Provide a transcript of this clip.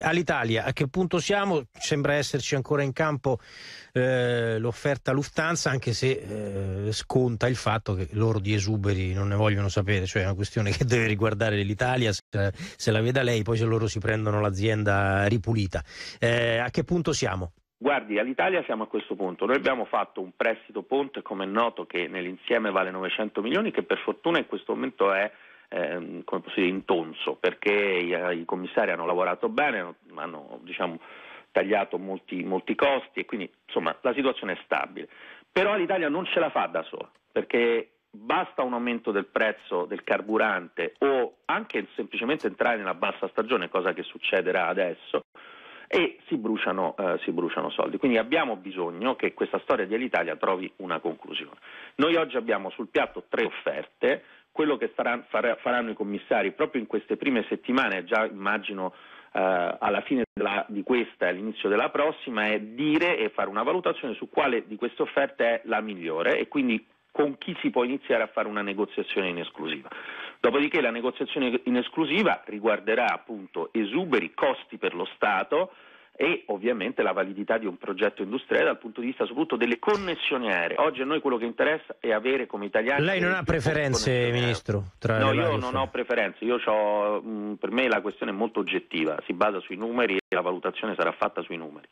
All'Italia, a che punto siamo? Sembra esserci ancora in campo eh, l'offerta Lufthansa, anche se eh, sconta il fatto che loro di esuberi non ne vogliono sapere, cioè è una questione che deve riguardare l'Italia, se, se, la veda lei, poi se loro si prendono l'azienda ripulita. Eh, a che punto siamo? Guardi, all'Italia siamo a questo punto. Noi abbiamo fatto un prestito ponte, come è noto, che nell'insieme vale 900 milioni, che per fortuna in questo momento è ehm, come posso dire, intonso, perché i, i commissari hanno lavorato bene, hanno, hanno diciamo, tagliato molti, molti costi e quindi insomma, la situazione è stabile. Però l'Italia non ce la fa da sola, perché basta un aumento del prezzo del carburante o anche semplicemente entrare nella bassa stagione, cosa che succederà adesso, e si bruciano, eh, si bruciano soldi. Quindi abbiamo bisogno che questa storia dell'Italia trovi una conclusione. Noi oggi abbiamo sul piatto tre offerte, quello che farà, faranno i commissari proprio in queste prime settimane, già immagino eh, alla fine della, di questa e all'inizio della prossima, è dire e fare una valutazione su quale di queste offerte è la migliore e quindi con chi si può iniziare a fare una negoziazione in esclusiva. Dopodiché la negoziazione in esclusiva riguarderà appunto esuberi, costi per lo Stato, e ovviamente la validità di un progetto industriale dal punto di vista soprattutto delle connessioni aeree. Oggi a noi quello che interessa è avere come italiani... Lei non ha preferenze, Ministro? no, io non ho preferenze, ho, mh, mm, per me la questione è molto oggettiva, si basa sui numeri e la valutazione sarà fatta sui numeri.